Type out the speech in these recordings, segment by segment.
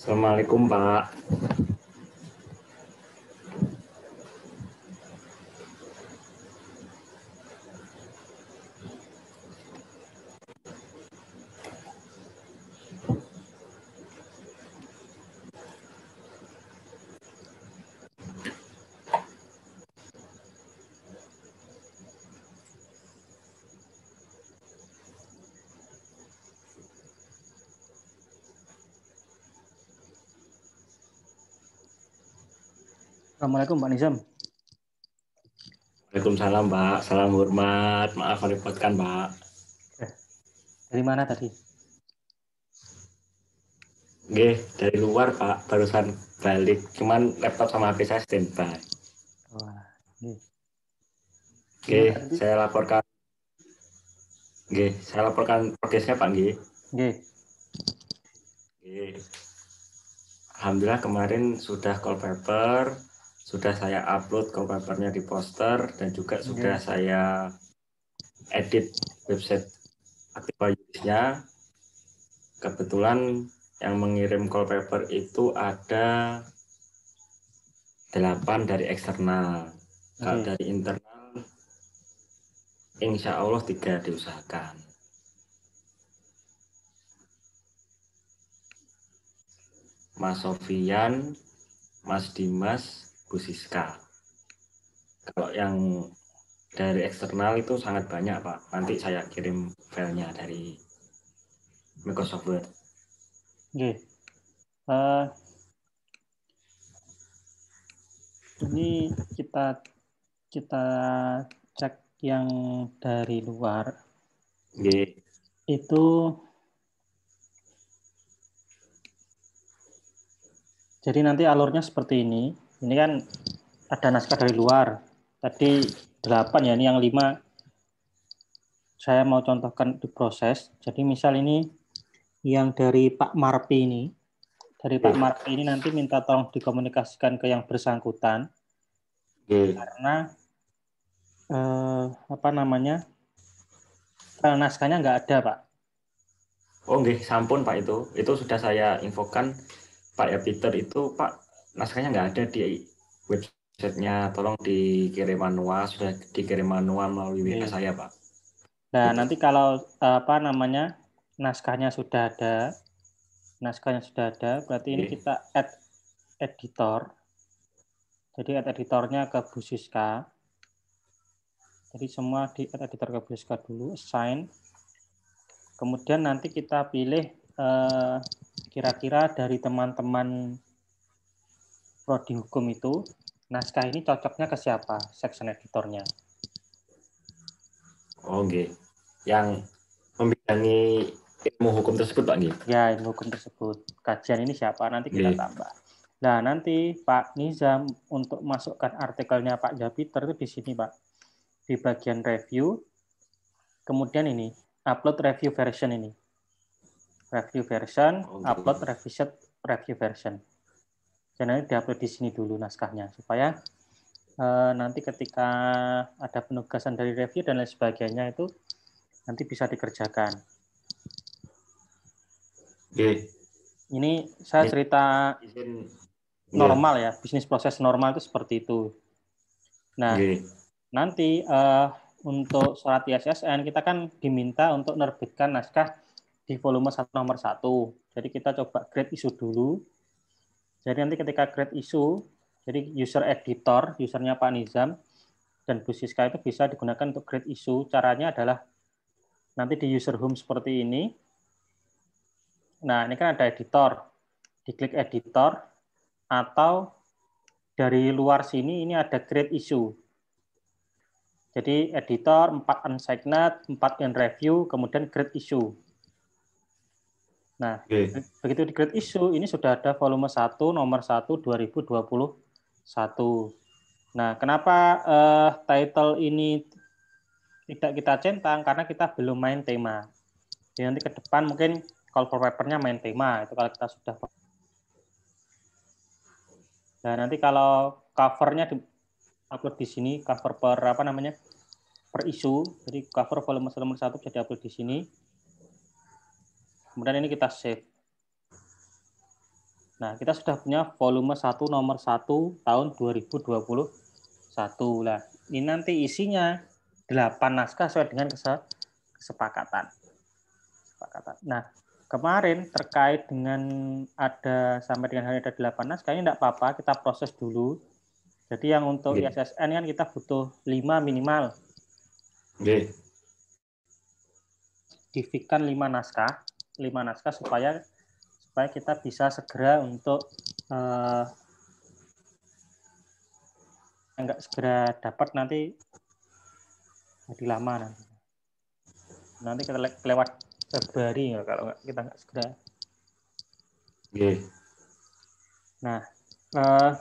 Assalamualaikum Pak. Assalamualaikum Pak Nizam. Waalaikumsalam Pak, salam hormat, maaf merepotkan Pak. Eh, dari mana tadi? Oke, dari luar Pak, barusan balik. Cuman laptop sama HP saya standby. Oke, saya laporkan. Oke, saya laporkan progresnya Pak G. Oke. Alhamdulillah kemarin sudah call paper, sudah saya upload covernya di poster dan juga okay. Iya. sudah saya edit website aktif nya Kebetulan yang mengirim call paper itu ada delapan dari eksternal. Okay. Kalau hmm. dari internal, insya Allah tiga diusahakan. Mas Sofian, Mas Dimas, Bu Siska. Kalau yang dari eksternal itu sangat banyak Pak. Nanti saya kirim filenya dari Microsoft Word. Oke. Uh, ini kita kita cek yang dari luar. Oke. Itu Jadi nanti alurnya seperti ini ini kan ada naskah dari luar. Tadi delapan ya, ini yang lima saya mau contohkan di proses. Jadi misal ini yang dari Pak Marpi ini, dari Pak yeah. Marpi ini nanti minta tolong dikomunikasikan ke yang bersangkutan yeah. karena eh, apa namanya eh, naskahnya nggak ada Pak. Oh enggak. sampun Pak itu. Itu sudah saya infokan Pak ya Peter itu Pak naskahnya nggak ada di websitenya tolong dikirim manual sudah dikirim manual melalui WA iya. saya pak nah nanti kalau eh, apa namanya naskahnya sudah ada naskahnya sudah ada berarti ini iya. kita add editor jadi add editornya ke Busiska jadi semua di add editor ke Busiska dulu assign kemudian nanti kita pilih eh, kira -kira dari teman-teman prodi hukum itu naskah ini cocoknya ke siapa section editornya? Oh, okay. Yang membidangi ilmu hukum tersebut, Pak Nggih. Ya, ilmu hukum tersebut. Kajian ini siapa? Nanti kita okay. tambah. Nah, nanti Pak Nizam untuk masukkan artikelnya Pak Jupiter itu di sini, Pak. Di bagian review. Kemudian ini, upload review version ini. Review version, okay. Oh, upload revision, review version dan nanti diupload di sini dulu naskahnya supaya eh, nanti ketika ada penugasan dari review dan lain sebagainya itu nanti bisa dikerjakan. Oke. Ini saya cerita iya. normal ya, bisnis proses normal itu seperti itu. Nah, okay. nanti eh, untuk surat ISSN kita kan diminta untuk menerbitkan naskah di volume satu nomor satu. Jadi kita coba create isu dulu jadi nanti ketika create issue, jadi user editor, usernya Pak Nizam dan Bu Siska itu bisa digunakan untuk create issue. Caranya adalah nanti di user home seperti ini. Nah, ini kan ada editor. Diklik editor atau dari luar sini ini ada create issue. Jadi editor, 4 unsigned, 4 in review, kemudian create issue. Nah, okay. begitu di grade isu ini sudah ada volume 1 nomor 1 2021. Nah, kenapa uh, title ini tidak kita centang karena kita belum main tema. Jadi nanti ke depan mungkin call for papernya main tema itu kalau kita sudah Nah, nanti kalau covernya di upload di sini cover per apa namanya? per isu. Jadi cover volume 1 bisa upload di sini Kemudian ini kita save. Nah, kita sudah punya volume 1 nomor 1 tahun 2021. Nah, ini nanti isinya 8 naskah sesuai dengan kesepakatan. Kesepakatan. Nah, kemarin terkait dengan ada sampai dengan hari ada 8 naskah ini tidak apa-apa, kita proses dulu. Jadi yang untuk yeah. ISSN kan kita butuh 5 minimal. Yeah. Divikan 5 naskah lima naskah supaya supaya kita bisa segera untuk uh, enggak segera dapat nanti jadi lama nanti nanti kita lewat Februari ya kalau enggak, kita nggak segera. Okay. Nah, uh,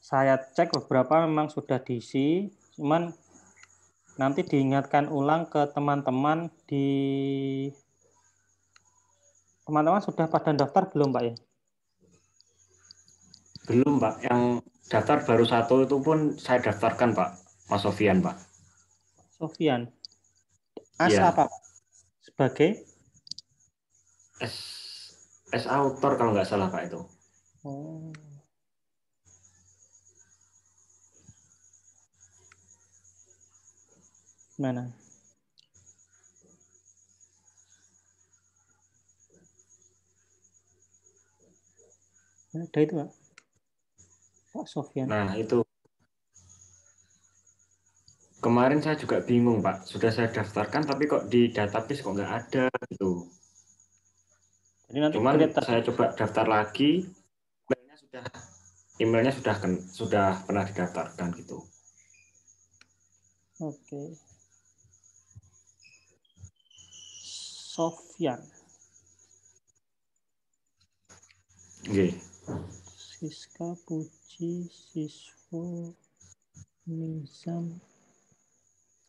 saya cek beberapa memang sudah diisi, cuman nanti diingatkan ulang ke teman-teman di teman-teman sudah pada daftar belum Pak ya? Belum Pak, yang daftar baru satu itu pun saya daftarkan Pak, Mas Sofian Pak. Sofian, as ya. apa Sebagai? S, S autor kalau nggak salah Pak itu. Oh. Mana? Ada itu, Pak. Pak Sofian. Nah, itu. Kemarin saya juga bingung, Pak. Sudah saya daftarkan, tapi kok di database kok nggak ada gitu. Jadi nanti Cuman kita... saya coba daftar lagi, emailnya sudah emailnya sudah sudah pernah didaftarkan gitu. Oke. Okay. Sofyan. Oke. Siska Puji Siswo Nizam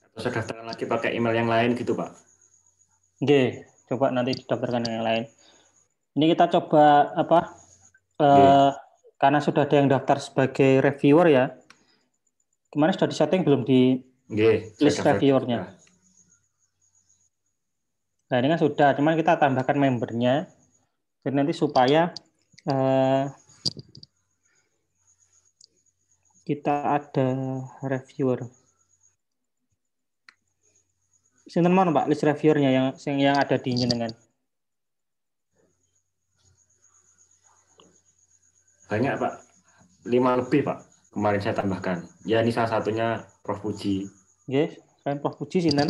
atau saya daftarkan lagi pakai email yang lain gitu Pak. G, coba nanti didaftarkan yang lain. Ini kita coba apa? Eh, karena sudah ada yang daftar sebagai reviewer ya. Kemarin sudah disetting belum di G, list reviewernya. Ya. Nah ini kan sudah, cuman kita tambahkan membernya. Jadi nanti supaya eh, kita ada reviewer. Sinten mana Pak list reviewernya yang yang ada di dengan. Banyak Pak, lima lebih Pak. Kemarin saya tambahkan. Ya ini salah satunya Prof Puji. Yes, saya Prof Puji sinten?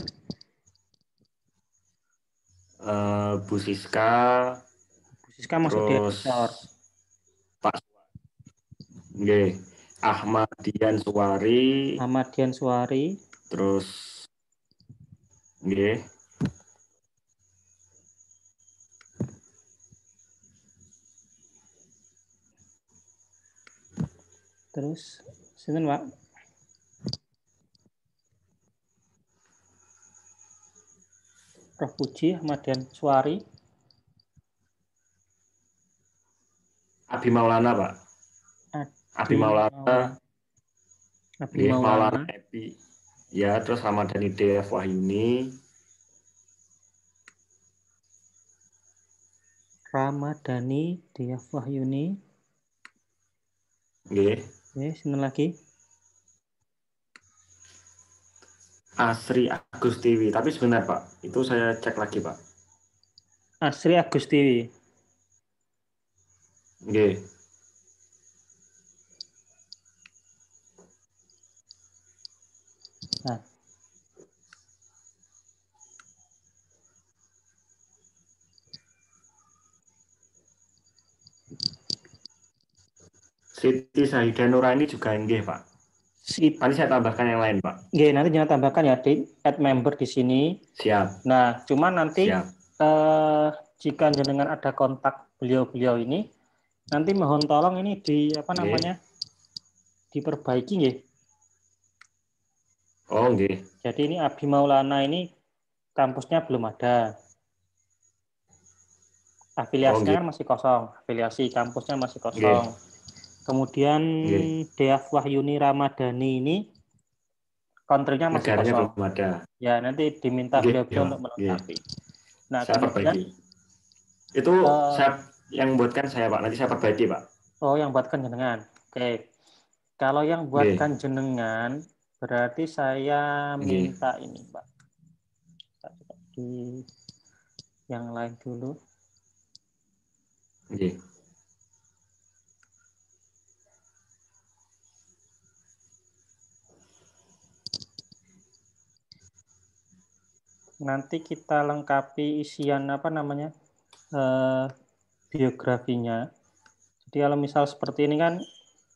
Busiska, eh, Bu Siska Bu Siska masuk Pak Nggih okay. Ahmad Suwari Ahmadian Suwari terus Oke. terus sinten Pak Prof. Puji, Ahmad Dan Suari. Abi Maulana, Pak. Abi, Abi Maulana. Maulana. Abi ya, Maulana. Maulana dan Ya, terus ini. Wahyuni. Ramadhani Diaf Wahyuni. Nggih. Nggih, sini lagi? Asri Agustiwi, tapi sebenarnya Pak, itu saya cek lagi, Pak. Asri ah, Agustiwi. Oke. Nah. Siti Sahida Nuraini juga enggih, Pak. Sip. Nanti saya tambahkan yang lain, Pak. Iya, nanti jangan tambahkan ya di add member di sini. Siap. Nah, cuman nanti Siap. Eh, jika dengan ada kontak beliau-beliau ini, nanti mohon tolong ini di apa namanya? diperbaiki ya. Oh, Okay. Jadi ini Abi Maulana ini kampusnya belum ada. Afiliasinya oh, kan masih kosong, afiliasi kampusnya masih kosong. Okay. Kemudian yeah. Deaf Wahyuni Ramadhani ini kontrinya masih Negaranya kosong. ada. Ya, nanti diminta yeah, beliau yeah, untuk melengkapi. Yeah. Nah, saya kemudian, perbaiki. Itu uh, saya yang buatkan saya, Pak. Nanti saya perbaiki, Pak. Oh, yang buatkan jenengan. Oke. Okay. Kalau yang buatkan yeah. jenengan, berarti saya iya. minta yeah. ini, Pak. Di yang lain dulu. Yeah. nanti kita lengkapi isian apa namanya eh, biografinya. Jadi kalau misal seperti ini kan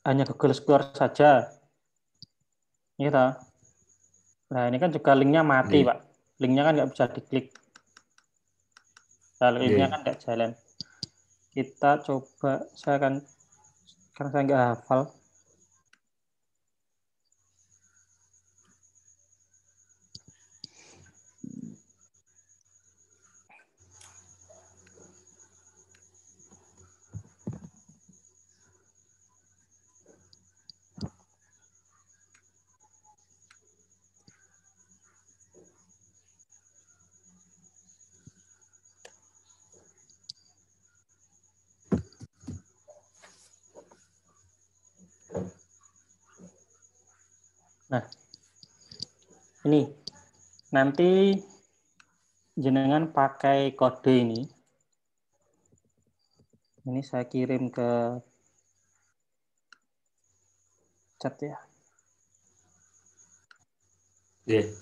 hanya Google Scholar saja, gitu. Nah ini kan juga linknya mati yeah. pak, linknya kan nggak bisa diklik. kalau linknya yeah. kan nggak jalan. Kita coba, saya akan karena saya nggak hafal Nah, ini nanti jenengan pakai kode ini. Ini saya kirim ke chat ya. Yeah.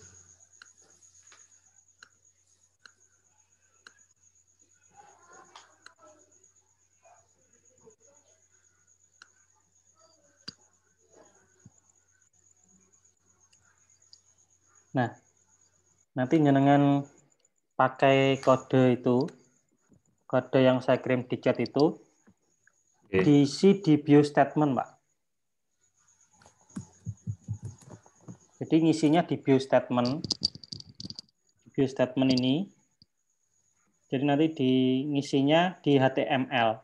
nanti jenengan pakai kode itu kode yang saya kirim di chat itu okay. diisi di bio statement pak jadi ngisinya di bio statement view bio statement ini jadi nanti di ngisinya di HTML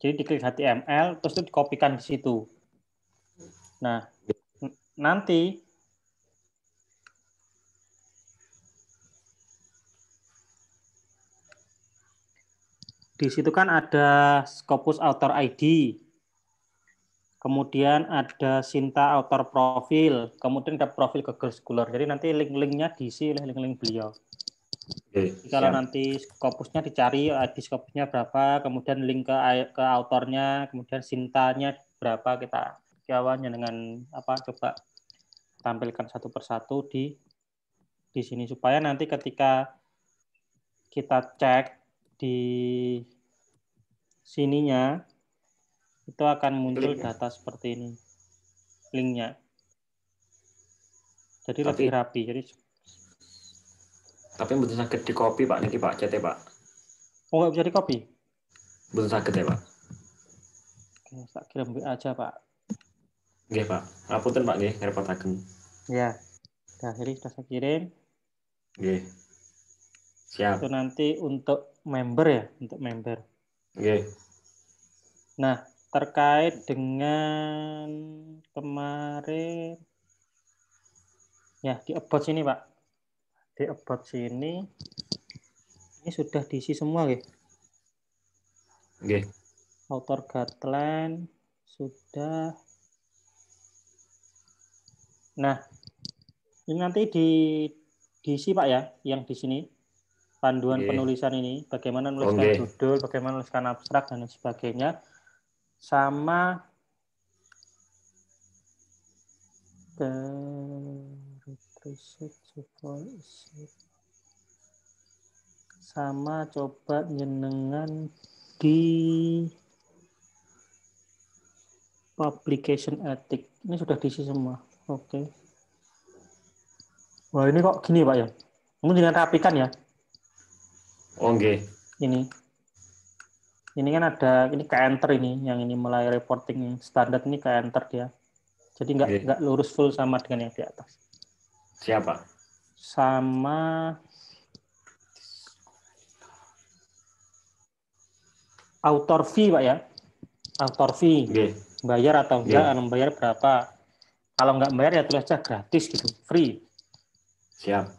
jadi diklik HTML terus itu dikopikan di situ nah nanti di situ kan ada Scopus Author ID, kemudian ada Sinta Author Profil, kemudian ada profil Google Scholar. Jadi nanti link-linknya diisi oleh link-link beliau. Oke, kalau siap. nanti Scopusnya dicari, ID Scopusnya berapa, kemudian link ke, ke autornya, kemudian Sintanya berapa, kita kawannya dengan apa coba tampilkan satu persatu di di sini supaya nanti ketika kita cek di sininya itu akan muncul linknya. data seperti ini linknya jadi tapi, lebih rapi jadi tapi butuh sakit di copy pak niki pak cete pak oh nggak bisa di copy Butuh sakit ya pak Oke, tak kirim aja pak Oke pak ngapunten pak nggih ngerepotaken ya nah, jadi sudah saya kirim Oke. siap itu nanti untuk member ya untuk member Okay. Nah, terkait dengan kemarin ya di about sini pak di about sini ini sudah diisi semua ya Oke. Okay. author guideline sudah nah ini nanti di diisi pak ya yang di sini panduan okay. penulisan ini, bagaimana menuliskan okay. judul, bagaimana menuliskan abstrak dan sebagainya, sama sama coba nyenengan di publication ethic ini sudah diisi semua oke okay. wah ini kok gini pak ya mungkin dengan rapikan ya Oke. okay. Ini. Ini kan ada ini ke enter ini yang ini mulai reporting standar ini ke enter dia. Jadi nggak okay. lurus full sama dengan yang di atas. Siapa? Sama author fee, Pak ya. Author fee. Okay. Bayar atau enggak, yeah. Anu, bayar berapa. Kalau nggak bayar ya tulis aja gratis gitu, free. Siap.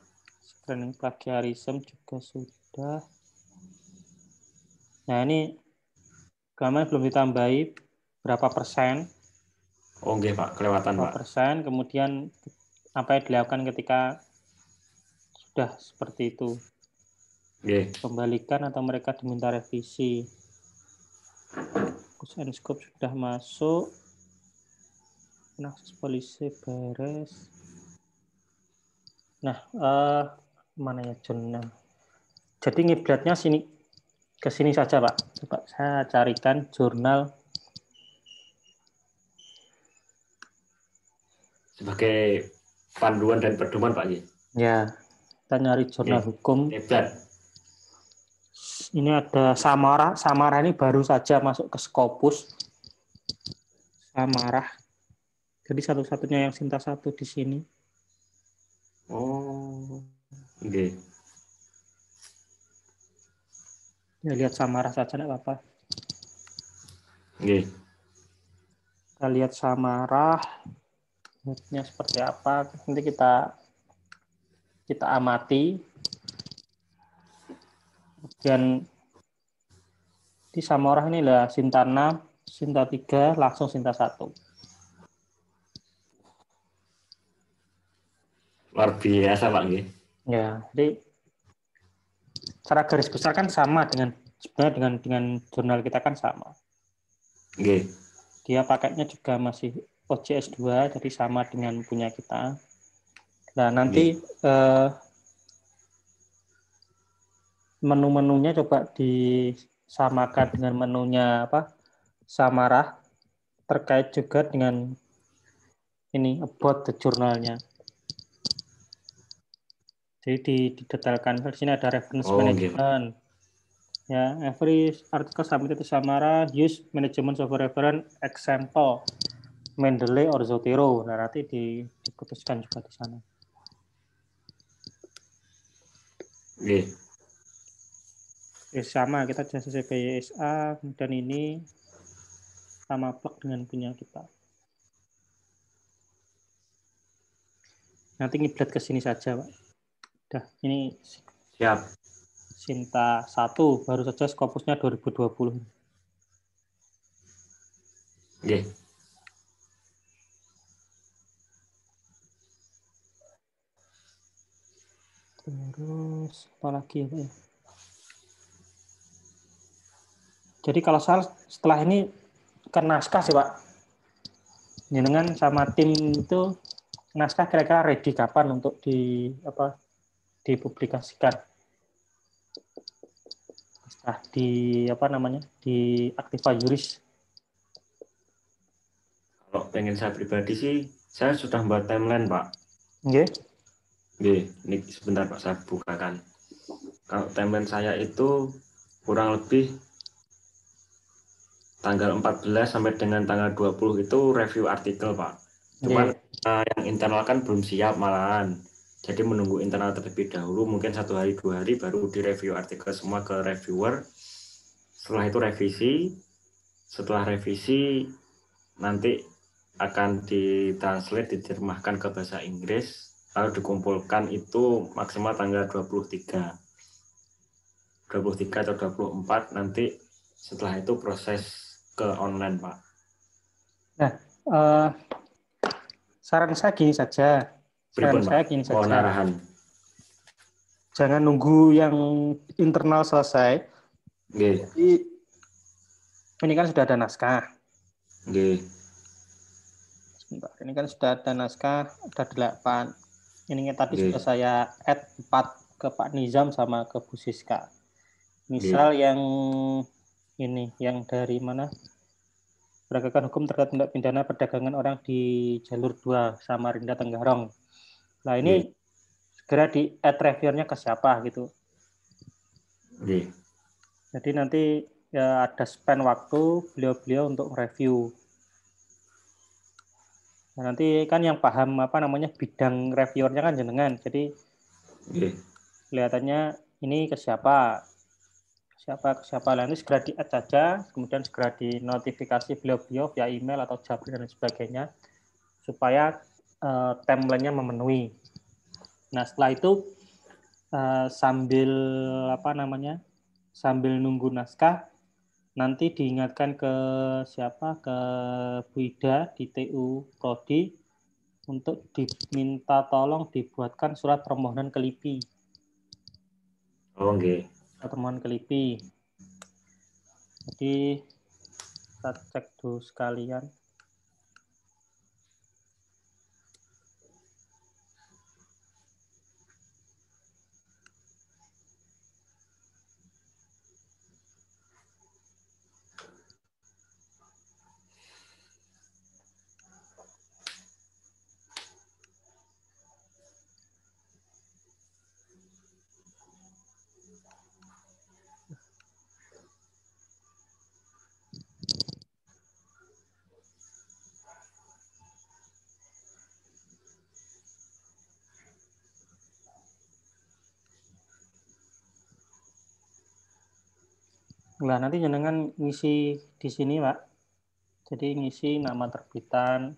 Training plagiarism juga sudah. Nah ini gamanya belum ditambahi berapa persen. Oh enggak Pak, kelewatan Pak. persen, kemudian apa yang dilakukan ketika sudah seperti itu. Okay. Kembalikan atau mereka diminta revisi. Kus scope sudah masuk. nah polisi beres. Nah, uh, mana ya nah, Jadi ngiblatnya sini ke sini saja, Pak. Coba saya carikan jurnal sebagai panduan dan pedoman, Pak. Ya, kita nyari jurnal hukum. Hebat. Ini ada Samara. Samara ini baru saja masuk ke Scopus. Samara. Jadi satu-satunya yang Sinta satu di sini. Oh, oke. Okay. ya lihat sama saja enggak apa-apa Nggih. kita lihat samarah moodnya seperti apa nanti kita kita amati dan di samarah ini lah sinta 6 sinta 3 langsung sinta 1 luar biasa pak ya jadi secara garis besar kan sama dengan sebenarnya dengan dengan jurnal kita kan sama. Okay. Dia paketnya juga masih OCS 2 jadi sama dengan punya kita. Nah nanti okay. Eh, menu-menunya coba disamakan dengan menunya apa Samarah terkait juga dengan ini about the jurnalnya. Jadi didetailkan di sini ada reference oh, gitu. management. Gitu. Ya, every article submitted to Samara use management software reference example Mendeley or Zotero. Nah, nanti diputuskan juga di sana. Oke. Okay. sama, kita jasa CPYSA, kemudian ini sama plek dengan punya kita. Nanti ngiblat ke sini saja, Pak. Dah, ini siap. Sinta 1 baru saja skopusnya 2020. Nggih. Terus apa lagi ya? Jadi kalau salah setelah ini ke naskah sih Pak. Ini dengan sama tim itu naskah kira-kira ready kapan untuk di apa dipublikasikan nah di apa namanya di aktiva Juris kalau pengen saya pribadi sih saya sudah buat timeline pak Oke. Okay. ini sebentar pak saya bukakan kalau timeline saya itu kurang lebih tanggal 14 sampai dengan tanggal 20 itu review artikel pak cuman yeah. Eh, yang internal kan belum siap malahan jadi menunggu internal terlebih dahulu, mungkin satu hari dua hari baru direview artikel semua ke reviewer. Setelah itu revisi, setelah revisi nanti akan ditranslate, diterjemahkan ke bahasa Inggris, lalu dikumpulkan itu maksimal tanggal 23. 23 atau 24 nanti setelah itu proses ke online, Pak. Nah, uh, saran saya gini saja. Pribun, saya ingin saja. narahan. Jangan nunggu yang internal selesai. Okay. Jadi ini kan sudah ada naskah. Okay. Sebentar, ini kan sudah ada naskah, ada delapan. Ini tadi okay. sudah saya add empat ke Pak Nizam sama ke Bu Siska. Misal okay. yang ini, yang dari mana? Penegakan hukum terkait tindak pidana perdagangan orang di jalur 2 Samarinda Tenggarong. Nah ini yeah. segera di add reviewnya ke siapa gitu. Yeah. Jadi nanti ya, ada span waktu beliau-beliau untuk review. Nah, nanti kan yang paham apa namanya bidang reviewernya kan jenengan. Jadi yeah. kelihatannya ini ke siapa, siapa ke siapa lain segera di add saja kemudian segera di notifikasi beliau-beliau via email atau jabri dan sebagainya supaya uh, timeline-nya memenuhi. Nah setelah itu eh, sambil apa namanya sambil nunggu naskah nanti diingatkan ke siapa ke Bu Ida di TU Prodi untuk diminta tolong dibuatkan surat permohonan kelipi. Oh, okay. Surat permohonan kelipi. Jadi kita cek dulu sekalian. Nah nanti jenengan ngisi di sini, Pak. Jadi ngisi nama terbitan.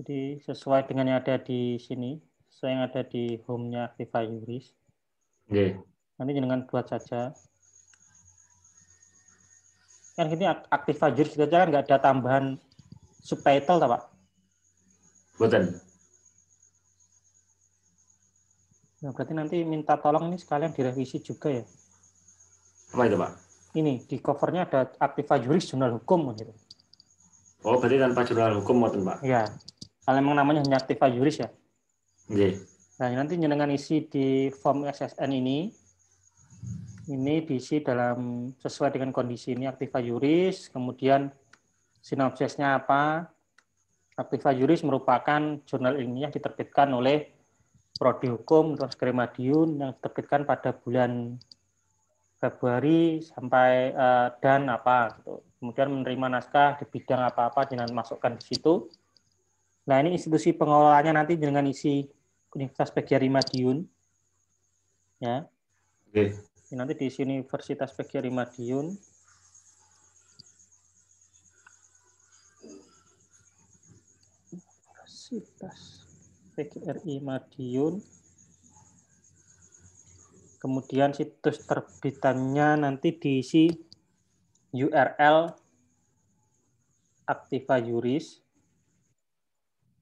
Jadi sesuai dengan yang ada di sini, sesuai yang ada di home-nya Viva Juris. Okay. Nanti jenengan buat saja. Kan ini aktif Juris saja gitu kan nggak ada tambahan subtitle, tak, Pak? Betul. Nah, berarti nanti minta tolong ini sekalian direvisi juga ya? Apa itu Pak? Ini di covernya ada Aktiva Juris Jurnal Hukum gitu. Oh, berarti tanpa jurnal hukum mau Pak? Iya. Kalau memang namanya hanya Aktiva Juris ya. Nggih. Nah, nanti jenengan isi di form SSN ini. Ini diisi dalam sesuai dengan kondisi ini Aktiva Juris, kemudian sinopsisnya apa? Aktiva Juris merupakan jurnal ilmiah diterbitkan oleh Prodi Hukum Transkrimadiun yang diterbitkan pada bulan Februari sampai uh, dan apa gitu. Kemudian menerima naskah di bidang apa-apa dengan masukkan di situ. Nah, ini institusi pengelolaannya nanti dengan isi Universitas PGRI Madiun. Ya. Oke. Okay. Nanti diisi Universitas PGRI Madiun. Universitas PGRI Madiun. Kemudian situs terbitannya nanti diisi URL Activa Juris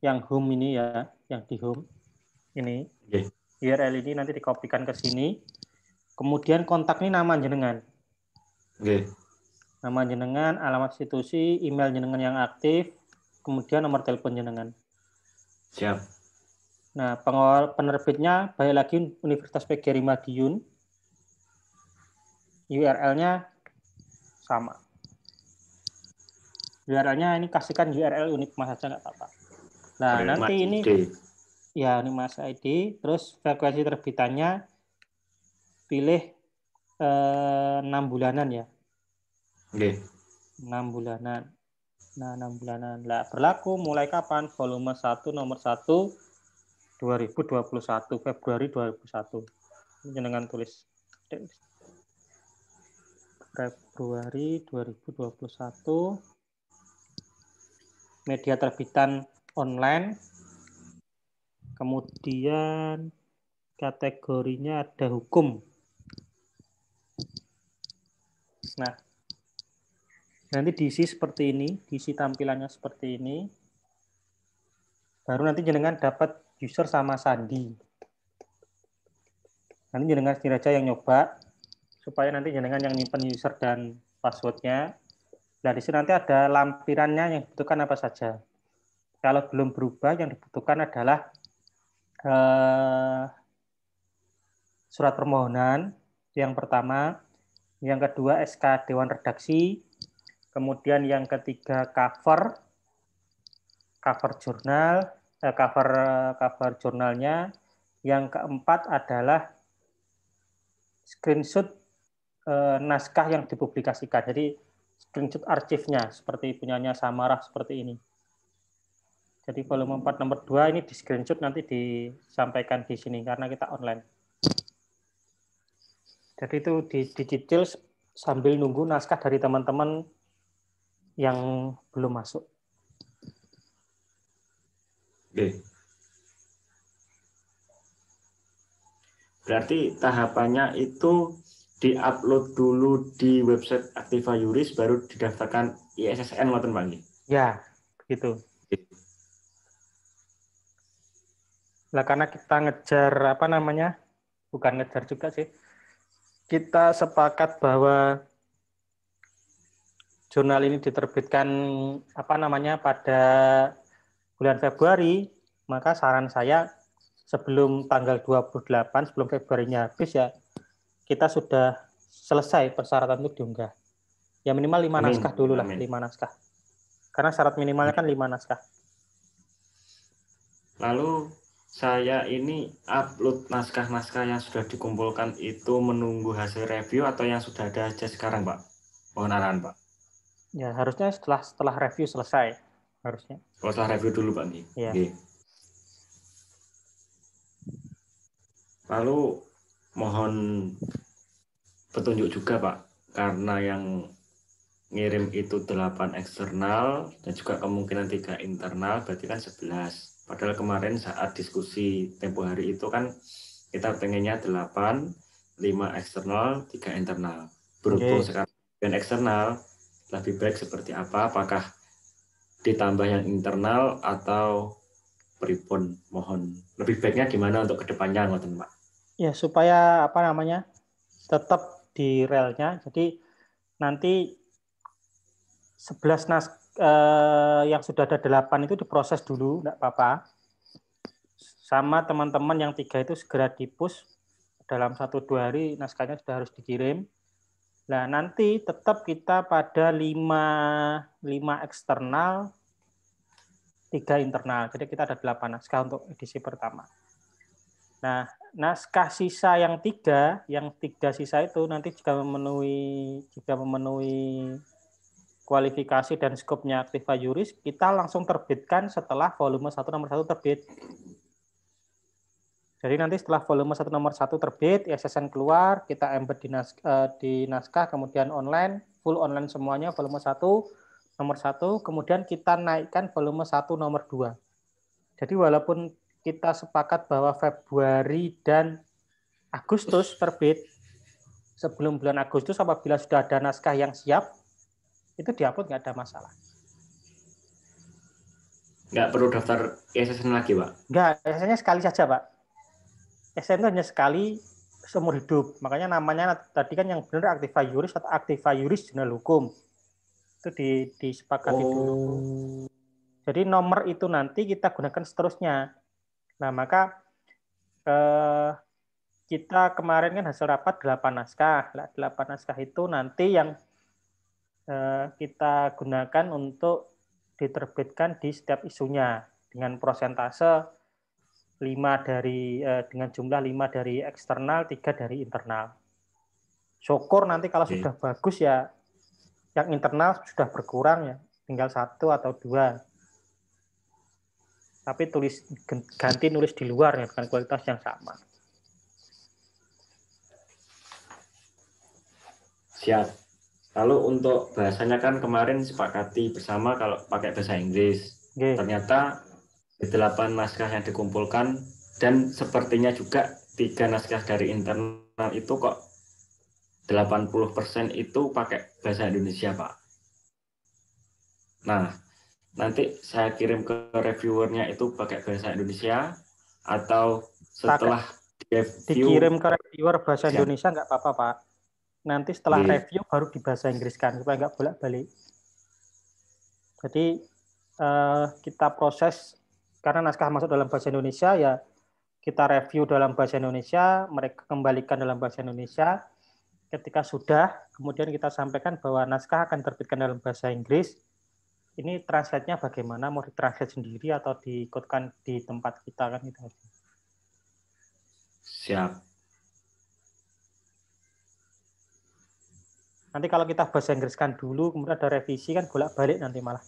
yang home ini ya, yang di home ini. Okay. URL ini nanti dikopikan ke sini. Kemudian kontak ini nama jenengan. Okay. Nama jenengan, alamat institusi, email jenengan yang aktif, kemudian nomor telepon jenengan. Siap. Nah, pengawal penerbitnya balik lagi Universitas PGRI Madiun. URL-nya sama. URL-nya ini kasihkan URL masa saja nggak apa-apa. Nah, Ayo, nanti ini ID. ya mas ID, terus frekuensi terbitannya pilih eh, enam eh, bulanan ya. Oke. Okay. 6 bulanan. Nah, 6 bulanan. Lah, berlaku mulai kapan? Volume 1 nomor 1 2021 Februari 2001 jenengan tulis Februari 2021 media terbitan online kemudian kategorinya ada hukum nah nanti diisi seperti ini diisi tampilannya seperti ini baru nanti jenengan dapat user sama Sandi. Nanti jenengan sendiri aja yang nyoba supaya nanti jenengan yang nyimpen user dan passwordnya. Nah, di sini nanti ada lampirannya yang dibutuhkan apa saja. Kalau belum berubah, yang dibutuhkan adalah eh, surat permohonan yang pertama, yang kedua SK Dewan Redaksi, kemudian yang ketiga cover, cover jurnal, Eh, cover cover jurnalnya. Yang keempat adalah screenshot eh, naskah yang dipublikasikan. Jadi screenshot arsipnya seperti punyanya Samarah seperti ini. Jadi volume 4 nomor 2 ini di screenshot nanti disampaikan di sini karena kita online. Jadi itu di digital sambil nunggu naskah dari teman-teman yang belum masuk. B. Berarti tahapannya itu diupload dulu di website Aktiva Yuris baru didaftarkan ISSN ngoten Bangi. Ya, begitu. Lah karena kita ngejar apa namanya? Bukan ngejar juga sih. Kita sepakat bahwa jurnal ini diterbitkan apa namanya pada bulan Februari, maka saran saya sebelum tanggal 28, sebelum Februarinya habis ya, kita sudah selesai persyaratan untuk diunggah. Ya minimal 5 naskah dulu lah, 5 naskah. Karena syarat minimalnya kan 5 naskah. Lalu saya ini upload naskah-naskah yang sudah dikumpulkan itu menunggu hasil review atau yang sudah ada aja sekarang, Pak? Mohon Pak. Ya, harusnya setelah setelah review selesai harusnya. Kalau setelah review dulu Pak nih. Iya. Okay. Lalu mohon petunjuk juga Pak, karena yang ngirim itu 8 eksternal dan juga kemungkinan tiga internal berarti kan 11 padahal kemarin saat diskusi tempo hari itu kan kita pengennya 8 5 eksternal 3 internal berhubung okay. sekarang dan eksternal lebih baik seperti apa apakah ditambah yang internal atau pripun mohon lebih baiknya gimana untuk kedepannya ngoten Pak? Ya supaya apa namanya tetap di relnya jadi nanti 11 nas eh, yang sudah ada 8 itu diproses dulu tidak apa-apa sama teman-teman yang tiga itu segera dipus dalam satu dua hari naskahnya sudah harus dikirim Nah, nanti tetap kita pada 5, 5 eksternal, 3 internal. Jadi kita ada 8 naskah untuk edisi pertama. Nah, naskah sisa yang tiga, yang tiga sisa itu nanti jika memenuhi jika memenuhi kualifikasi dan skopnya aktiva juris, kita langsung terbitkan setelah volume 1 nomor 1 terbit. Jadi nanti setelah volume satu nomor satu terbit, ssn keluar, kita embed di, nas eh, di naskah, kemudian online, full online semuanya, volume satu nomor satu, kemudian kita naikkan volume satu nomor dua. Jadi walaupun kita sepakat bahwa Februari dan Agustus terbit, sebelum bulan Agustus apabila sudah ada naskah yang siap, itu diupload nggak ada masalah nggak perlu daftar ssn lagi, Pak? Nggak, ssn nya sekali saja, Pak. SM itu hanya sekali seumur hidup. Makanya namanya tadi kan yang benar aktiva juris atau aktiva juris jurnal hukum. Itu di disepakati oh. dulu. Jadi nomor itu nanti kita gunakan seterusnya. Nah, maka eh, kita kemarin kan hasil rapat 8 naskah. Nah, 8 naskah itu nanti yang eh, kita gunakan untuk diterbitkan di setiap isunya dengan prosentase 5 dari eh, dengan jumlah 5 dari eksternal, 3 dari internal. Syukur nanti kalau okay. sudah bagus ya yang internal sudah berkurang ya, tinggal satu atau dua. Tapi tulis ganti nulis di luar ya dengan kualitas yang sama. Siap. Lalu untuk bahasanya kan kemarin sepakati bersama kalau pakai bahasa Inggris. Okay. Ternyata delapan naskah yang dikumpulkan dan sepertinya juga tiga naskah dari internal itu kok 80% itu pakai bahasa Indonesia Pak. Nah, nanti saya kirim ke reviewernya itu pakai bahasa Indonesia atau setelah review, dikirim ke reviewer bahasa ya. Indonesia nggak apa-apa Pak. Nanti setelah yeah. review baru di bahasa Inggris kan supaya nggak bolak-balik. Jadi eh, kita proses karena naskah masuk dalam bahasa Indonesia ya kita review dalam bahasa Indonesia, mereka kembalikan dalam bahasa Indonesia. Ketika sudah, kemudian kita sampaikan bahwa naskah akan terbitkan dalam bahasa Inggris. Ini translate-nya bagaimana? Mau ditranslate sendiri atau diikutkan di tempat kita kan itu aja. Siap. Nanti kalau kita bahasa Inggriskan dulu, kemudian ada revisi kan bolak-balik nanti malah.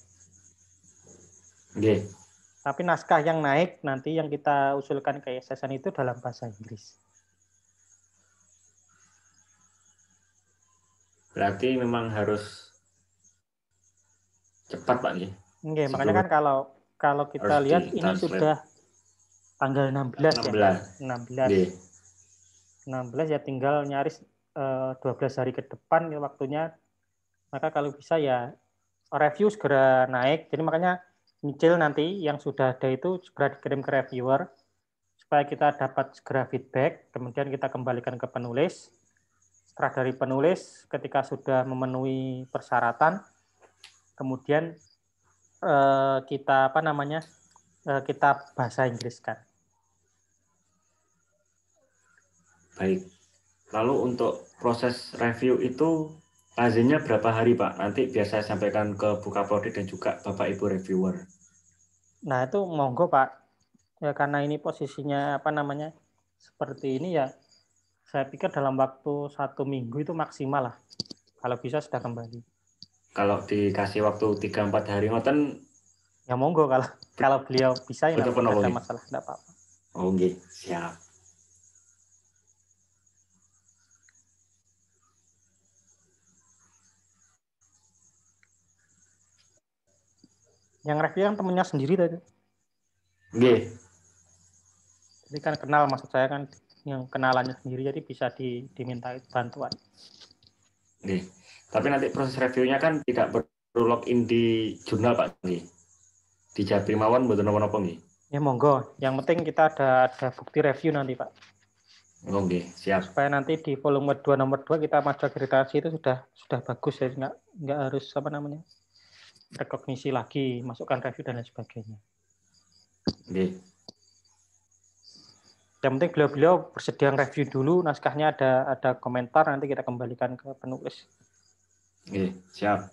Oke. Tapi naskah yang naik nanti yang kita usulkan ke SSN itu dalam bahasa Inggris. Berarti memang harus cepat Pak Nggih. Oke, makanya kan kalau kalau kita harus lihat ini sudah tanggal 16, 16. ya. 16. Yeah. 16 ya tinggal nyaris 12 eh, hari ke depan waktunya. Maka kalau bisa ya review segera naik. Jadi makanya nyicil nanti yang sudah ada itu segera dikirim ke reviewer supaya kita dapat segera feedback, kemudian kita kembalikan ke penulis. Setelah dari penulis, ketika sudah memenuhi persyaratan, kemudian eh, kita apa namanya eh, kita bahasa Inggriskan. Baik. Lalu untuk proses review itu Lazimnya berapa hari Pak? Nanti biar saya sampaikan ke Buka Prodi dan juga Bapak Ibu reviewer. Nah itu monggo Pak. Ya karena ini posisinya apa namanya seperti ini ya. Saya pikir dalam waktu satu minggu itu maksimal lah. Kalau bisa sudah kembali. Kalau dikasih waktu 3-4 hari ngoten ya monggo kalau kalau beliau bisa ya tidak masalah tidak apa-apa. Oke, oh, okay. siap. yang review yang temennya sendiri tadi Oke. Jadi kan kenal maksud saya kan yang kenalannya sendiri jadi bisa di, diminta bantuan. Oke. tapi nanti proses reviewnya kan tidak perlu login di jurnal Pak nih. Di Jabri Mawon betul nomor apa nih? Ya monggo. Yang penting kita ada, ada bukti review nanti Pak. Oh, Oke, siap. Supaya nanti di volume 2 nomor 2 kita maju akreditasi itu sudah sudah bagus ya, nggak nggak harus apa namanya rekognisi lagi, masukkan review dan lain sebagainya. Okay. Yang penting beliau-beliau bersedia review dulu naskahnya ada ada komentar nanti kita kembalikan ke penulis. okay. siap.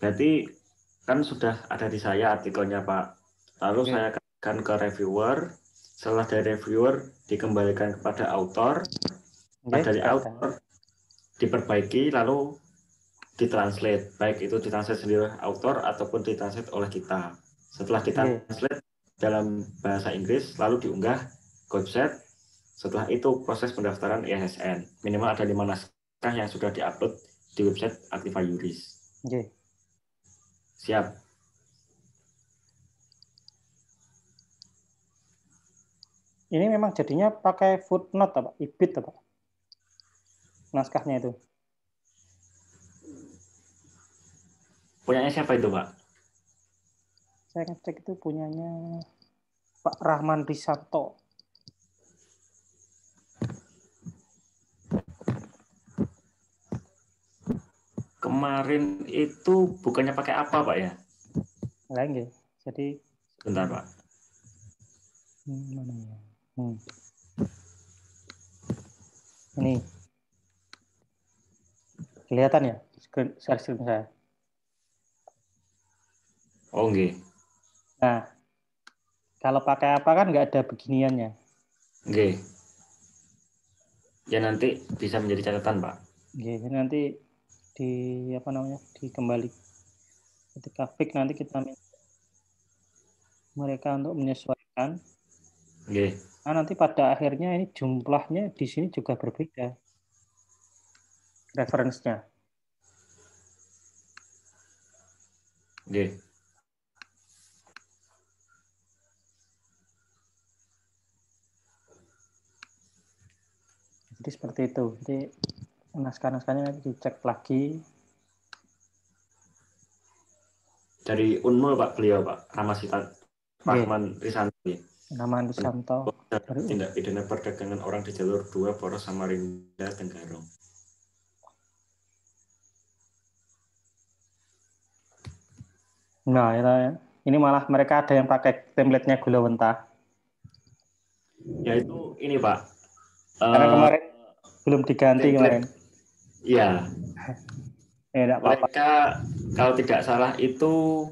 Berarti kan sudah ada di saya artikelnya Pak. Lalu okay. saya akan ke reviewer. Setelah dari reviewer dikembalikan kepada author. Okay, dari autor author diperbaiki lalu ditranslate. Baik itu ditranslate sendiri author ataupun ditranslate oleh kita. Setelah kita okay. translate dalam bahasa Inggris lalu diunggah ke website. Setelah itu proses pendaftaran ISSN. Minimal ada lima naskah yang sudah diupload di website Aktiva Yuris. Okay. Siap. Ini memang jadinya pakai footnote apa? Ibit apa? Naskahnya itu. Punyanya siapa itu, Pak? Saya ngecek itu punyanya Pak Rahman Risanto. kemarin itu bukannya pakai apa Pak ya? Lain Jadi Sebentar, Pak. Hmm, mana ya? Hmm. Ini kelihatan ya screen, share screen saya. Oh enggak Nah, kalau pakai apa kan nggak ada beginiannya. Nggih. Ya nanti bisa menjadi catatan, Pak. Nggih, nanti di apa namanya dikembali ketika fix nanti kita minta mereka untuk menyesuaikan yeah. nah nanti pada akhirnya ini jumlahnya di sini juga berbeda referensinya yeah. jadi seperti itu jadi naskah-naskahnya nanti dicek lagi. Dari Unmul Pak beliau Pak Ramasitan Rahman yeah. Risanti. Nama Risanto. Tindak pidana perdagangan orang di jalur 2 Poros Samarinda Tenggarong. Nah, ya. Ini malah mereka ada yang pakai template-nya gula mentah. Ya itu ini Pak. Karena uh, kemarin belum diganti template. kemarin Iya. Ya, Mereka kalau tidak salah itu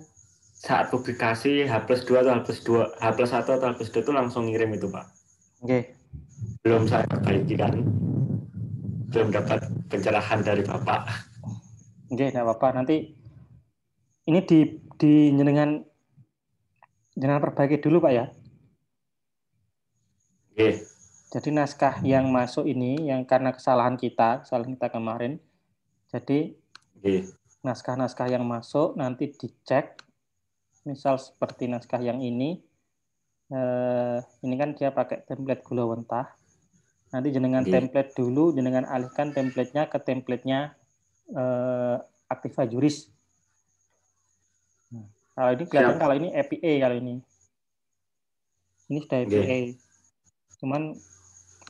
saat publikasi H plus 2 atau H plus 2, H plus 1 atau H plus 2 itu langsung ngirim itu Pak. Oke. Okay. Belum saya perbaiki kan. Belum dapat pencerahan dari Bapak. Oke, okay, tidak apa-apa. Nanti ini di di jenengan jenengan perbaiki dulu Pak ya. Oke. Okay. Jadi naskah yang masuk ini yang karena kesalahan kita, kesalahan kita kemarin. Jadi naskah-naskah yang masuk nanti dicek. Misal seperti naskah yang ini. Eh, ini kan dia pakai template gula wentah. Nanti jenengan template dulu, jenengan alihkan templatenya ke templatenya eh, aktiva Juris. Nah, kalau ini kelihatan kalau ini EPA kalau ini. Ini sudah EPA. Cuman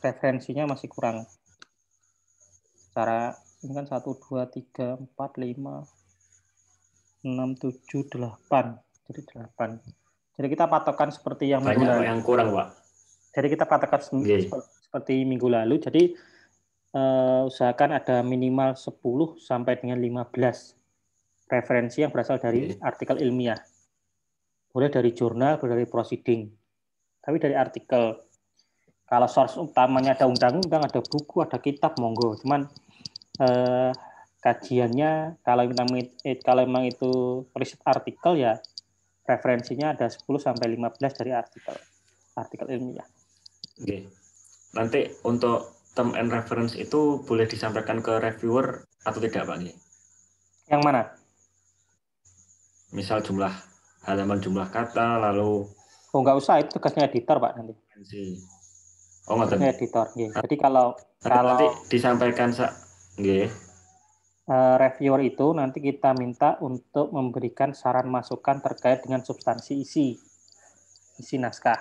referensinya masih kurang. Cara ini kan 1, 2, 3, 4, 5, 6, 7, 8. Jadi 8. Jadi kita patokan seperti yang Banyak minggu yang kurang, Pak. Jadi kita patokan okay. Iya, iya. seperti minggu lalu. Jadi uh, usahakan ada minimal 10 sampai dengan 15 referensi yang berasal dari okay. Iya. artikel ilmiah. Boleh dari jurnal, boleh dari proceeding. Tapi dari artikel kalau source utamanya ada undang-undang, ada buku, ada kitab, monggo. Cuman eh, kajiannya kalau memang eh, kalau memang itu riset artikel ya referensinya ada 10 sampai 15 dari artikel artikel ilmiah. Oke. Nanti untuk term and reference itu boleh disampaikan ke reviewer atau tidak, Pak? Yang mana? Misal jumlah halaman jumlah kata lalu Oh nggak usah itu tugasnya editor pak nanti. Oh, ngoten. Editor nggih. Jadi kalau nanti, kalau nanti disampaikan sak nggih. Uh, reviewer itu nanti kita minta untuk memberikan saran masukan terkait dengan substansi isi isi naskah.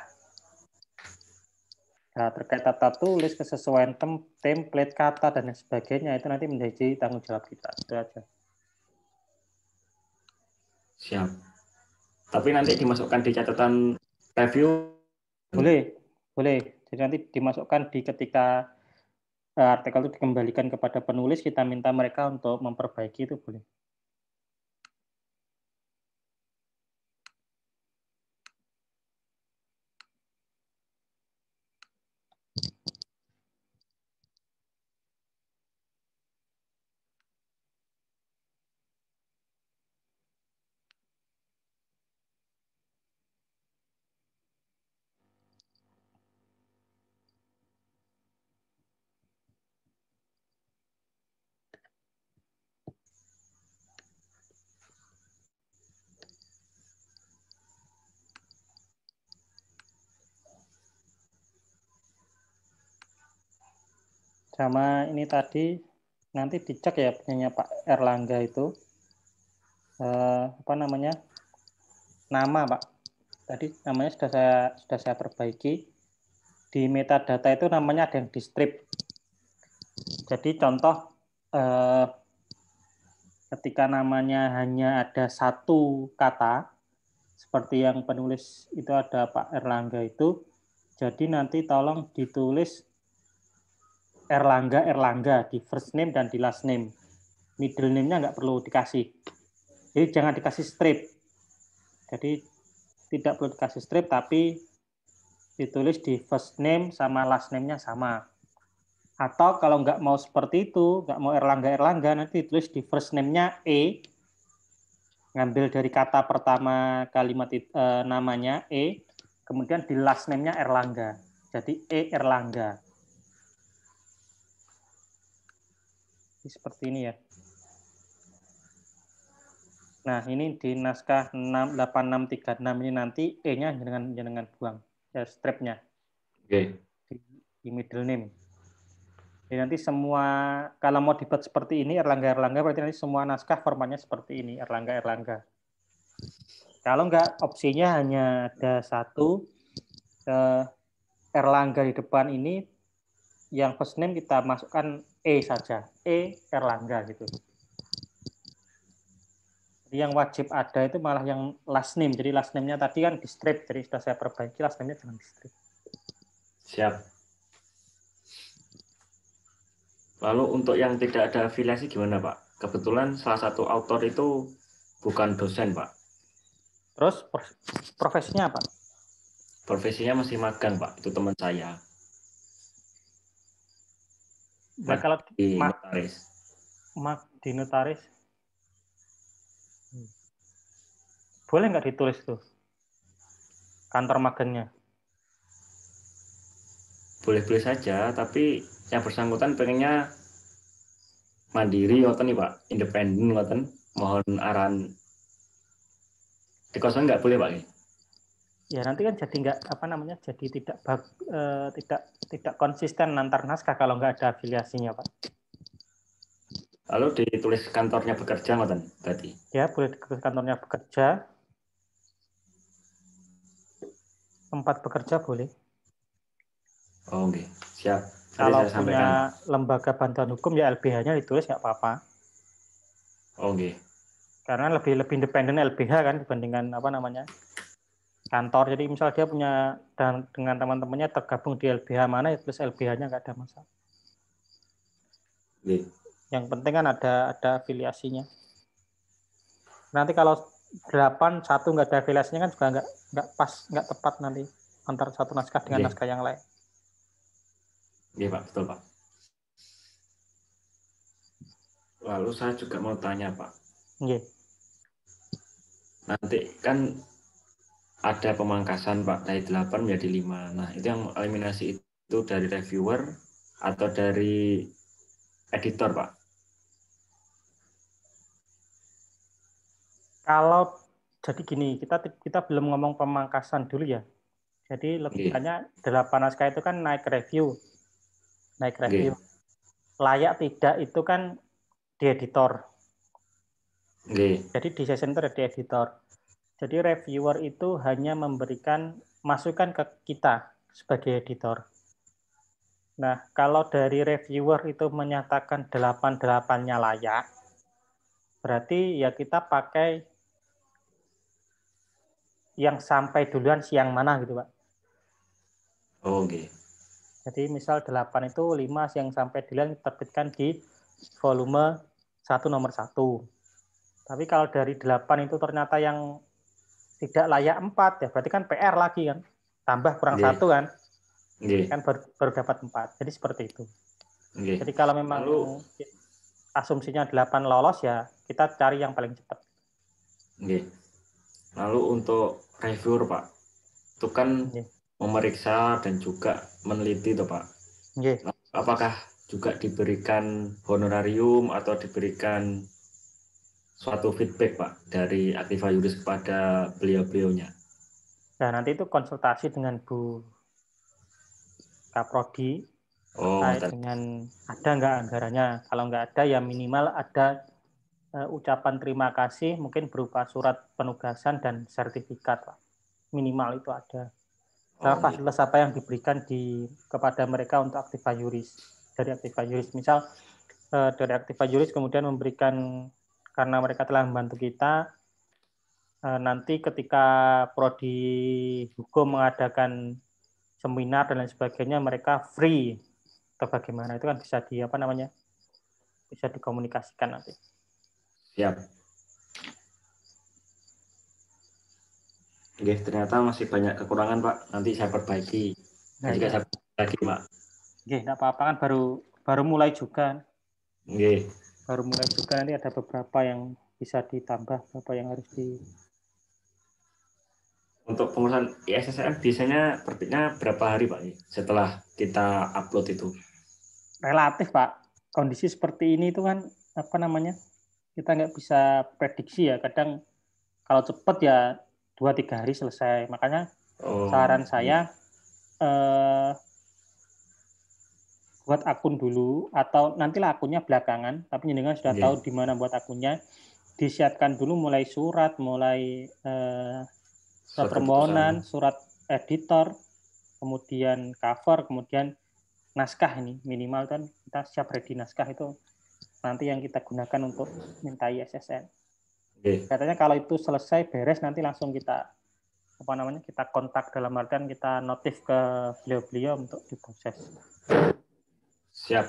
Nah, terkait tata tulis, kesesuaian tem template kata dan sebagainya itu nanti menjadi tanggung jawab kita. Itu aja. Siap. Tapi nanti dimasukkan di catatan review. Boleh, boleh. Jadi nanti dimasukkan di ketika eh, artikel itu dikembalikan kepada penulis, kita minta mereka untuk memperbaiki itu boleh. sama ini tadi nanti dicek ya punyanya Pak Erlangga itu eh, apa namanya nama Pak tadi namanya sudah saya sudah saya perbaiki di metadata itu namanya ada yang di strip jadi contoh eh, ketika namanya hanya ada satu kata seperti yang penulis itu ada Pak Erlangga itu jadi nanti tolong ditulis Erlangga Erlangga di first name dan di last name. Middle name-nya nggak perlu dikasih. Jadi jangan dikasih strip. Jadi tidak perlu dikasih strip tapi ditulis di first name sama last name-nya sama. Atau kalau nggak mau seperti itu, nggak mau Erlangga Erlangga, nanti ditulis di first name-nya E, ngambil dari kata pertama kalimat e, namanya E, kemudian di last name-nya Erlangga. Jadi E Erlangga. seperti ini ya. Nah, ini di naskah 6, 8636 ini nanti E-nya dengan dengan buang ya strapnya. Oke. Okay. Di, di middle name. Jadi nanti semua kalau mau dibuat seperti ini Erlangga Erlangga berarti nanti semua naskah formatnya seperti ini Erlangga Erlangga. Kalau enggak opsinya hanya ada satu eh, Erlangga di depan ini yang first name kita masukkan E saja, E Erlangga gitu. Jadi yang wajib ada itu malah yang last name. Jadi last name-nya tadi kan di strip, jadi sudah saya perbaiki last name-nya jangan di strip. Siap. Lalu untuk yang tidak ada afiliasi gimana Pak? Kebetulan salah satu autor itu bukan dosen Pak. Terus profesinya apa? Profesinya masih magang Pak, itu teman saya. Nah, kalau Mak di notaris. Hmm. Boleh nggak ditulis tuh? Kantor magennya? Boleh boleh saja, tapi yang bersangkutan pengennya mandiri ngoten nih Pak, independen ngoten. Mohon arahan. Di kosong nggak boleh Pak? ya nanti kan jadi nggak apa namanya jadi tidak bag, eh, tidak tidak konsisten antar naskah kalau nggak ada afiliasinya pak. Lalu ditulis kantornya bekerja ngoten berarti? Ya boleh ditulis kantornya bekerja. Tempat bekerja boleh. Oh, Oke okay. siap. Nanti kalau saya punya lembaga bantuan hukum ya LBH-nya ditulis nggak apa-apa. Oke. Oh, okay. Karena lebih lebih independen LBH kan dibandingkan apa namanya kantor. Jadi misal dia punya dan dengan teman-temannya tergabung di LBH mana, ya tulis LBH-nya nggak ada masalah. Iya. Yeah. Yang penting kan ada ada afiliasinya. Nanti kalau delapan satu nggak ada afiliasinya kan juga nggak nggak pas nggak tepat nanti antar satu naskah dengan yeah. naskah yang lain. Iya yeah, pak, betul pak. Lalu saya juga mau tanya pak. Iya. Yeah. Nanti kan ada pemangkasan Pak dari 8 menjadi 5. Nah, itu yang eliminasi itu dari reviewer atau dari editor, Pak? Kalau jadi gini, kita kita belum ngomong pemangkasan dulu ya. Jadi logikanya yeah. 8 naskah itu kan naik review. Naik iya. review. Yeah. Layak tidak itu kan di editor. Okay. Iya. Jadi di session itu di editor jadi reviewer itu hanya memberikan masukan ke kita sebagai editor. Nah, kalau dari reviewer itu menyatakan 88-nya layak, berarti ya kita pakai yang sampai duluan siang mana gitu, Pak. Oh, oke. Okay. Jadi misal 8 itu 5 siang sampai duluan terbitkan di volume 1 nomor 1. Tapi kalau dari 8 itu ternyata yang tidak layak empat ya berarti kan PR lagi kan tambah kurang yeah. satu kan yeah. kan baru, baru dapat empat jadi seperti itu yeah. jadi kalau memang Lalu, asumsinya delapan lolos ya kita cari yang paling cepat yeah. Lalu untuk reviewer Pak itu kan yeah. memeriksa dan juga meneliti tuh Pak yeah. apakah juga diberikan honorarium atau diberikan suatu feedback Pak dari Aktiva Yuris kepada beliau-beliaunya. Nah, nanti itu konsultasi dengan Bu Kaprodi oh, terkait tak... dengan ada nggak anggarannya. Kalau nggak ada ya minimal ada uh, ucapan terima kasih mungkin berupa surat penugasan dan sertifikat Pak. Minimal itu ada. Nah, oh, fasilitas iya. apa yang diberikan di kepada mereka untuk Aktiva Yuris dari Aktiva Yuris misal eh, dari Aktiva Yuris kemudian memberikan karena mereka telah membantu kita eh, nanti ketika prodi hukum mengadakan seminar dan lain sebagainya mereka free atau bagaimana itu kan bisa di apa namanya bisa dikomunikasikan nanti. Ya. Oke, ternyata masih banyak kekurangan Pak. Nanti saya perbaiki. Nah, Jika ya. saya perbaiki Pak. Oke, tidak apa-apa kan baru baru mulai juga. Oke baru mulai juga nanti ada beberapa yang bisa ditambah, beberapa yang harus di untuk pengurusan ISSF biasanya terbitnya berapa hari Pak setelah kita upload itu? Relatif Pak. Kondisi seperti ini itu kan apa namanya? Kita nggak bisa prediksi ya. Kadang kalau cepat ya dua tiga hari selesai. Makanya oh. saran saya eh, buat akun dulu atau nantilah akunnya belakangan tapi jenengan sudah yeah. tahu di mana buat akunnya disiapkan dulu mulai surat mulai eh, surat permohonan surat editor kemudian cover kemudian naskah ini minimal kan kita siap ready naskah itu nanti yang kita gunakan untuk minta ISSN okay. katanya kalau itu selesai beres nanti langsung kita apa namanya kita kontak dalam artian kita notif ke beliau-beliau untuk diproses Siap,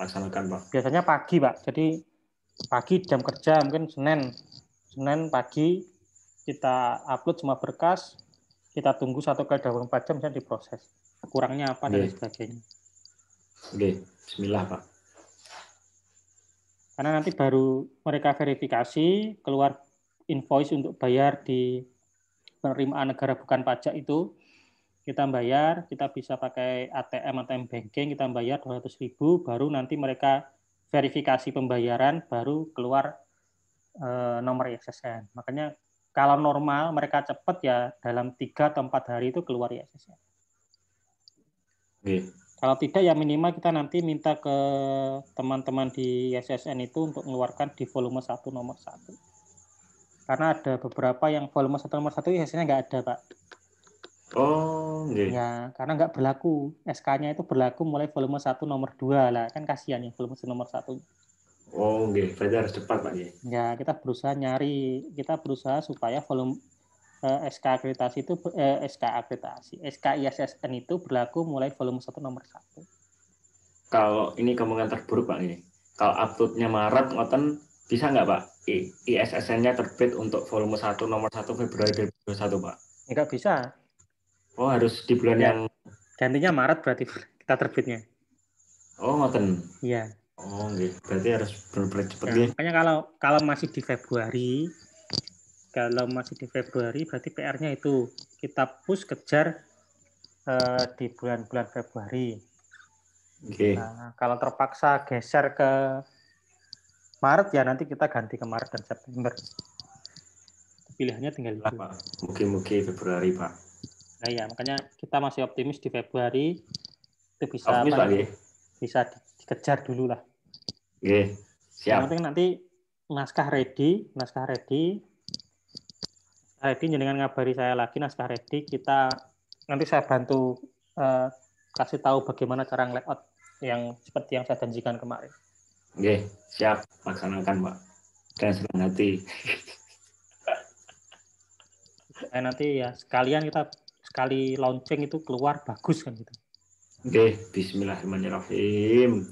laksanakan Pak. Biasanya pagi Pak, jadi pagi jam kerja mungkin Senin. Senin pagi kita upload semua berkas, kita tunggu satu kali empat jam misalnya diproses. Kurangnya apa Oke. dan sebagainya. Oke, bismillah Pak. Karena nanti baru mereka verifikasi, keluar invoice untuk bayar di penerimaan negara bukan pajak itu kita bayar, kita bisa pakai ATM ATM banking, kita bayar 200 ribu, baru nanti mereka verifikasi pembayaran, baru keluar eh, nomor ISSN. Makanya kalau normal mereka cepat ya dalam 3 atau 4 hari itu keluar ISSN. Oke. Kalau tidak ya minimal kita nanti minta ke teman-teman di ISSN itu untuk mengeluarkan di volume 1 nomor 1. Karena ada beberapa yang volume 1 nomor 1 ISSN nggak ada, Pak Oh, nggih. Ya, karena nggak berlaku. SK-nya itu berlaku mulai volume 1 nomor 2 lah. Kan kasihan ya volume 1 nomor 1. Oh, nggih. Berarti harus cepat, Pak. Nggih. Ya, kita berusaha nyari, kita berusaha supaya volume eh, SK akreditasi itu eh, SK akreditasi, SK ISSN itu berlaku mulai volume 1 nomor 1. Kalau ini kemungkinan terburuk, Pak, ini. Kalau uploadnya Maret, ngoten bisa nggak, Pak? ISSN-nya terbit untuk volume 1 nomor 1 Februari 2021, Pak. Nggak bisa Oh, harus di bulan ya. yang gantinya Maret berarti kita terbitnya. Oh, ngoten. Iya. Oh, oke. Berarti harus benar-benar cepat ya, Makanya kalau kalau masih di Februari kalau masih di Februari berarti PR-nya itu kita push kejar uh, di bulan-bulan Februari. Okay. Nah, kalau terpaksa geser ke Maret ya nanti kita ganti ke Maret dan September. Pilihannya tinggal itu. Mungkin-mungkin Februari, Pak. Nah ya, makanya kita masih optimis di Februari itu bisa optimis apa, bisa dikejar dulu lah. Oke, siap. Yang penting nanti naskah ready, naskah ready. Naskah ready jenengan ngabari saya lagi naskah ready kita nanti saya bantu eh, kasih tahu bagaimana cara layout yang seperti yang saya janjikan kemarin. Oke, siap laksanakan, Pak. Dan senang hati. nanti ya sekalian kita sekali launching itu keluar bagus kan gitu. Oke, Bismillahirrahmanirrahim.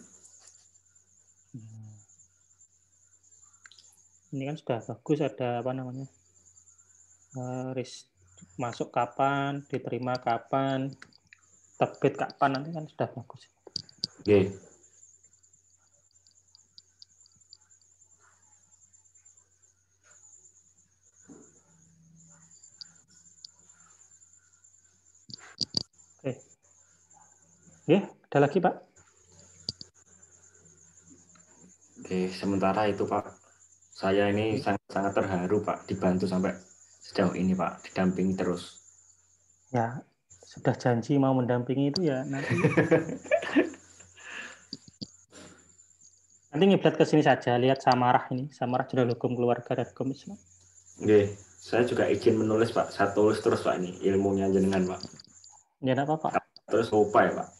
Hmm. Ini kan sudah bagus ada apa namanya eh, masuk kapan, diterima kapan, terbit kapan nanti kan sudah bagus. Oke. Ya, ada lagi Pak. Oke, sementara itu Pak. Saya ini sangat-sangat terharu Pak, dibantu sampai sejauh ini Pak, didampingi terus. Ya, sudah janji mau mendampingi itu ya nanti. nanti ngeblat ke sini saja, lihat Samarah ini, Samarah Jurnal Hukum Keluarga dan Hukum Islam. Oke, saya juga izin menulis Pak. Saya tulis terus Pak ini ilmunya jenengan Pak. Ya apa Pak. Terus lupa ya Pak.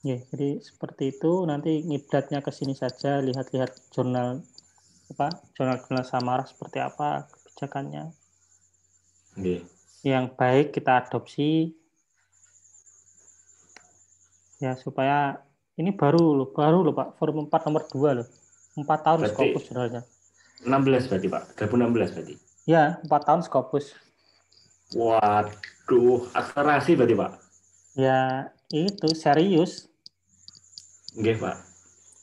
Ya, jadi seperti itu nanti ngibdatnya ke sini saja lihat-lihat jurnal apa jurnal-jurnal samaras seperti apa kebijakannya. Ya. Yang baik kita adopsi ya supaya ini baru lo baru lo Pak, forum 4 nomor 2 lo 4 tahun berarti skopus jurnalnya. 16 berarti Pak, 2016 berarti. Ya, 4 tahun skopus Waduh, akselerasi berarti Pak. Ya, itu serius Oke, Pak.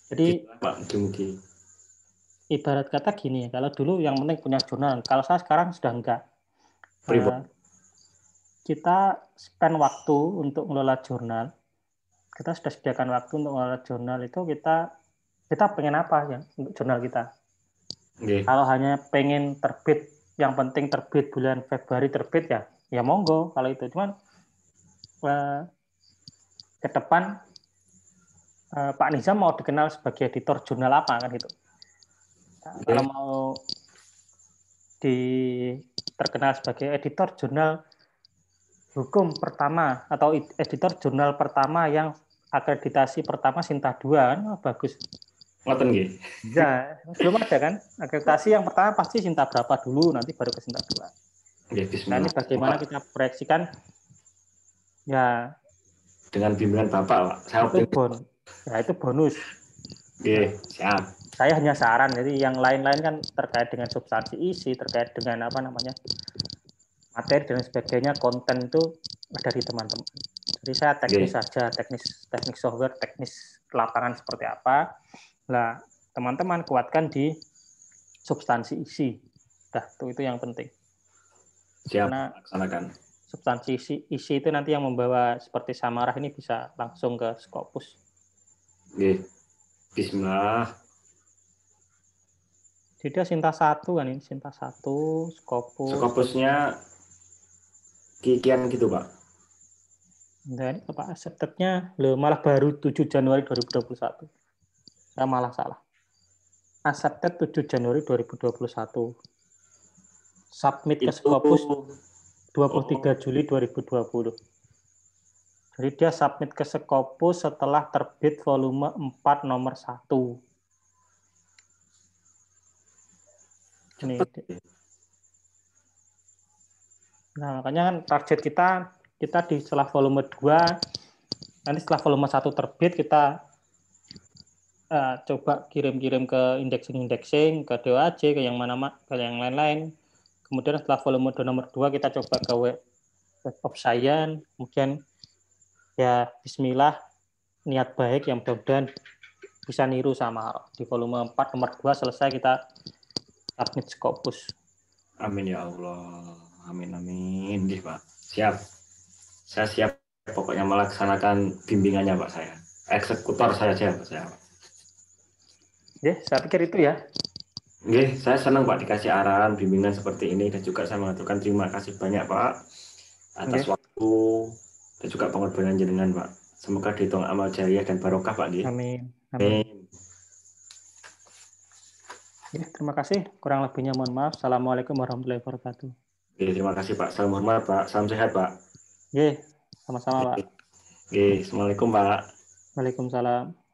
Jadi gitu, Pak, mungkin ibarat kata gini, kalau dulu yang penting punya jurnal, kalau saya sekarang sudah enggak. Uh, kita spend waktu untuk ngelola jurnal. Kita sudah sediakan waktu untuk ngelola jurnal itu kita kita pengen apa ya untuk jurnal kita? Okay. Kalau hanya pengen terbit, yang penting terbit bulan Februari terbit ya, ya monggo kalau itu. Cuman uh, ke depan Eh, Pak Niza mau dikenal sebagai editor jurnal apa kan gitu. Nah, okay. Kalau mau di terkenal sebagai editor jurnal hukum pertama atau editor jurnal pertama yang akreditasi pertama Sinta 2 kan oh, bagus. Ngoten nggih. Ya, belum ada kan? Akreditasi yang pertama pasti Sinta berapa dulu nanti baru ke Sinta 2. Ya, nah, ini bagaimana kita proyeksikan ya dengan bimbingan Bapak, Pak. Saya Nah, itu bonus. Oke, siap. Saya hanya saran, jadi yang lain-lain kan terkait dengan substansi isi, terkait dengan apa namanya materi dan sebagainya, konten itu di teman-teman. Jadi saya teknis saja, teknis teknik software, teknis lapangan seperti apa. Nah, teman-teman kuatkan di substansi isi. dah itu itu yang penting. Siap, Karena laksanakan. Substansi isi, isi itu nanti yang membawa seperti Samarah ini bisa langsung ke Skopus Nggih. Bismillah. Tidak sinta satu kan ini sinta satu skopus. Skopusnya kikian gitu pak. Dan pak septetnya lo malah baru 7 Januari 2021. Saya malah salah. Aseptet nah, 7 Januari 2021. Submit Itu... ke Skopus 23 Juli 2020. Jadi dia submit ke Scopus setelah terbit volume 4 nomor 1. Ini. Ya. Nah, makanya kan target kita kita di setelah volume 2 nanti setelah volume 1 terbit kita uh, coba kirim-kirim ke indexing-indexing ke DOAJ ke yang mana ke yang lain-lain. Kemudian setelah volume 2 nomor 2 kita coba ke web, web of science, kemudian ya bismillah niat baik yang mudah-mudahan bisa niru sama Di volume 4 nomor 2 selesai kita submit Scopus. Amin ya Allah. Amin amin. Dih, Pak. Siap. Saya siap pokoknya melaksanakan bimbingannya Pak saya. Eksekutor saya siap. Pak saya. Ya, saya pikir itu ya. Oke, saya senang Pak dikasih arahan bimbingan seperti ini dan juga saya mengatakan terima kasih banyak Pak atas Oke. waktu dan juga pengorbanan jenengan Pak. Semoga dihitung amal jariah dan barokah Pak. di. Amin. Amin. Amin. Ya, terima kasih. Kurang lebihnya mohon maaf. Assalamualaikum warahmatullahi wabarakatuh. Ya, terima kasih Pak. Salam hormat Pak. Salam sehat Pak. Ya, sama-sama Pak. Ya, Assalamualaikum Pak. Waalaikumsalam.